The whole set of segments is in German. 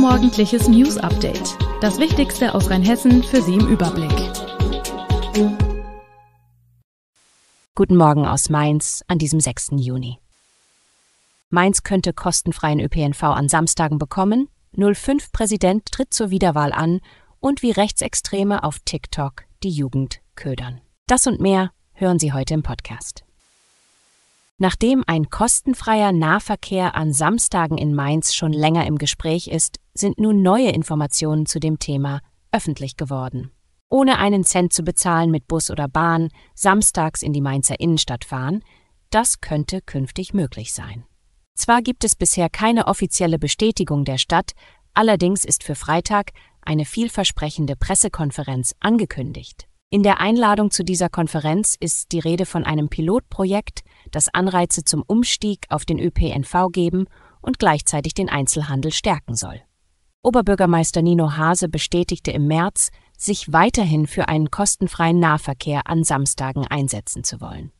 morgendliches News Update. Das Wichtigste aus Rheinhessen für Sie im Überblick. Guten Morgen aus Mainz an diesem 6. Juni. Mainz könnte kostenfreien ÖPNV an Samstagen bekommen, 05 Präsident tritt zur Wiederwahl an und wie Rechtsextreme auf TikTok die Jugend ködern. Das und mehr hören Sie heute im Podcast. Nachdem ein kostenfreier Nahverkehr an Samstagen in Mainz schon länger im Gespräch ist, sind nun neue Informationen zu dem Thema öffentlich geworden. Ohne einen Cent zu bezahlen mit Bus oder Bahn, samstags in die Mainzer Innenstadt fahren, das könnte künftig möglich sein. Zwar gibt es bisher keine offizielle Bestätigung der Stadt, allerdings ist für Freitag eine vielversprechende Pressekonferenz angekündigt. In der Einladung zu dieser Konferenz ist die Rede von einem Pilotprojekt, das Anreize zum Umstieg auf den ÖPNV geben und gleichzeitig den Einzelhandel stärken soll. Oberbürgermeister Nino Hase bestätigte im März, sich weiterhin für einen kostenfreien Nahverkehr an Samstagen einsetzen zu wollen.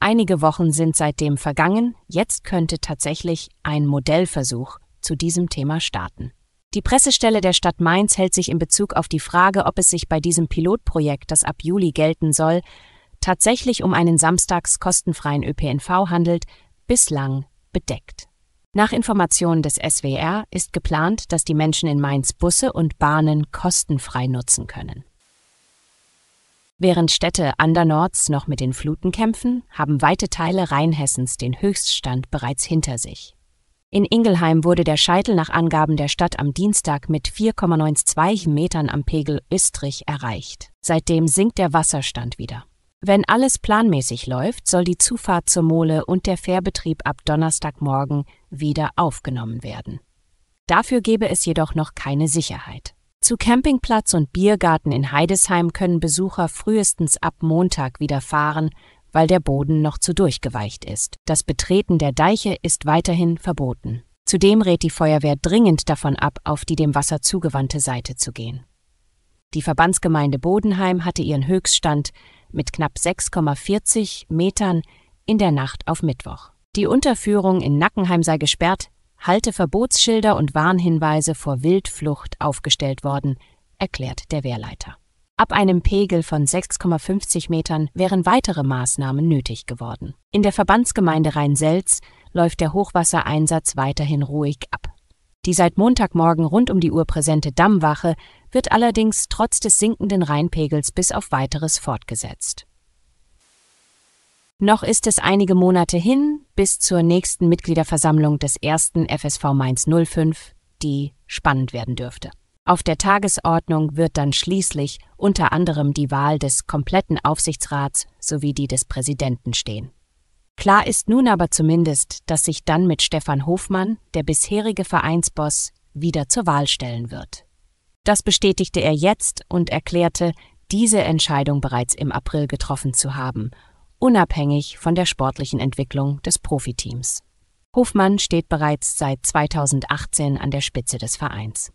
Einige Wochen sind seitdem vergangen, jetzt könnte tatsächlich ein Modellversuch zu diesem Thema starten. Die Pressestelle der Stadt Mainz hält sich in Bezug auf die Frage, ob es sich bei diesem Pilotprojekt, das ab Juli gelten soll, tatsächlich um einen samstags kostenfreien ÖPNV handelt, bislang bedeckt. Nach Informationen des SWR ist geplant, dass die Menschen in Mainz Busse und Bahnen kostenfrei nutzen können. Während Städte andernorts noch mit den Fluten kämpfen, haben weite Teile Rheinhessens den Höchststand bereits hinter sich. In Ingelheim wurde der Scheitel nach Angaben der Stadt am Dienstag mit 4,92 Metern am Pegel Österreich erreicht. Seitdem sinkt der Wasserstand wieder. Wenn alles planmäßig läuft, soll die Zufahrt zur Mole und der Fährbetrieb ab Donnerstagmorgen wieder aufgenommen werden. Dafür gebe es jedoch noch keine Sicherheit. Zu Campingplatz und Biergarten in Heidesheim können Besucher frühestens ab Montag wieder fahren, weil der Boden noch zu durchgeweicht ist. Das Betreten der Deiche ist weiterhin verboten. Zudem rät die Feuerwehr dringend davon ab, auf die dem Wasser zugewandte Seite zu gehen. Die Verbandsgemeinde Bodenheim hatte ihren Höchststand mit knapp 6,40 Metern in der Nacht auf Mittwoch. Die Unterführung in Nackenheim sei gesperrt, Halteverbotsschilder und Warnhinweise vor Wildflucht aufgestellt worden, erklärt der Wehrleiter. Ab einem Pegel von 6,50 Metern wären weitere Maßnahmen nötig geworden. In der Verbandsgemeinde Rhein-Selz läuft der Hochwassereinsatz weiterhin ruhig ab. Die seit Montagmorgen rund um die Uhr präsente Dammwache wird allerdings trotz des sinkenden Rheinpegels bis auf weiteres fortgesetzt. Noch ist es einige Monate hin bis zur nächsten Mitgliederversammlung des ersten FSV Mainz 05, die spannend werden dürfte. Auf der Tagesordnung wird dann schließlich unter anderem die Wahl des kompletten Aufsichtsrats sowie die des Präsidenten stehen. Klar ist nun aber zumindest, dass sich dann mit Stefan Hofmann der bisherige Vereinsboss wieder zur Wahl stellen wird. Das bestätigte er jetzt und erklärte, diese Entscheidung bereits im April getroffen zu haben, unabhängig von der sportlichen Entwicklung des Profiteams. Hofmann steht bereits seit 2018 an der Spitze des Vereins.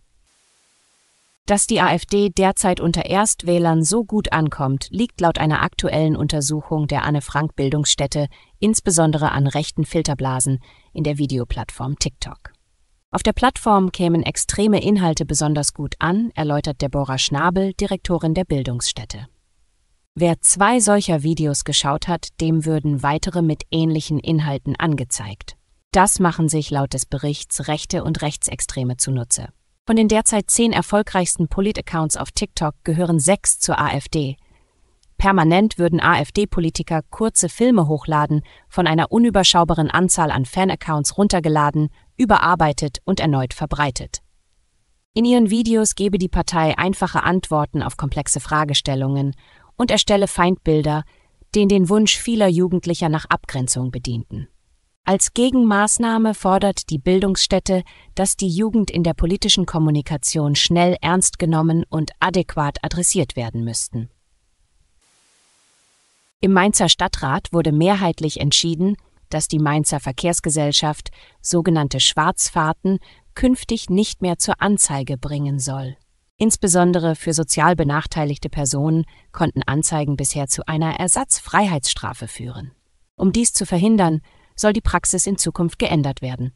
Dass die AfD derzeit unter Erstwählern so gut ankommt, liegt laut einer aktuellen Untersuchung der Anne Frank Bildungsstätte insbesondere an rechten Filterblasen in der Videoplattform TikTok. Auf der Plattform kämen extreme Inhalte besonders gut an, erläutert Deborah Schnabel, Direktorin der Bildungsstätte. Wer zwei solcher Videos geschaut hat, dem würden weitere mit ähnlichen Inhalten angezeigt. Das machen sich laut des Berichts Rechte und Rechtsextreme zunutze. Von den derzeit zehn erfolgreichsten Polit-Accounts auf TikTok gehören sechs zur AfD. Permanent würden AfD-Politiker kurze Filme hochladen, von einer unüberschaubaren Anzahl an Fan-Accounts runtergeladen, überarbeitet und erneut verbreitet. In ihren Videos gebe die Partei einfache Antworten auf komplexe Fragestellungen und erstelle Feindbilder, die den Wunsch vieler Jugendlicher nach Abgrenzung bedienten. Als Gegenmaßnahme fordert die Bildungsstätte, dass die Jugend in der politischen Kommunikation schnell ernst genommen und adäquat adressiert werden müssten. Im Mainzer Stadtrat wurde mehrheitlich entschieden, dass die Mainzer Verkehrsgesellschaft sogenannte Schwarzfahrten künftig nicht mehr zur Anzeige bringen soll. Insbesondere für sozial benachteiligte Personen konnten Anzeigen bisher zu einer Ersatzfreiheitsstrafe führen. Um dies zu verhindern, soll die Praxis in Zukunft geändert werden.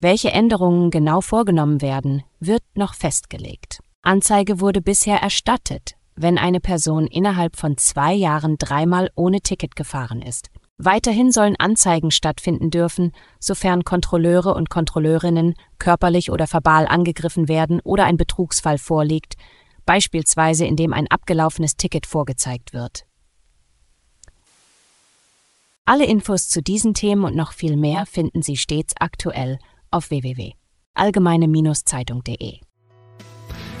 Welche Änderungen genau vorgenommen werden, wird noch festgelegt. Anzeige wurde bisher erstattet, wenn eine Person innerhalb von zwei Jahren dreimal ohne Ticket gefahren ist. Weiterhin sollen Anzeigen stattfinden dürfen, sofern Kontrolleure und Kontrolleurinnen körperlich oder verbal angegriffen werden oder ein Betrugsfall vorliegt, beispielsweise indem ein abgelaufenes Ticket vorgezeigt wird. Alle Infos zu diesen Themen und noch viel mehr finden Sie stets aktuell auf www.allgemeine-zeitung.de.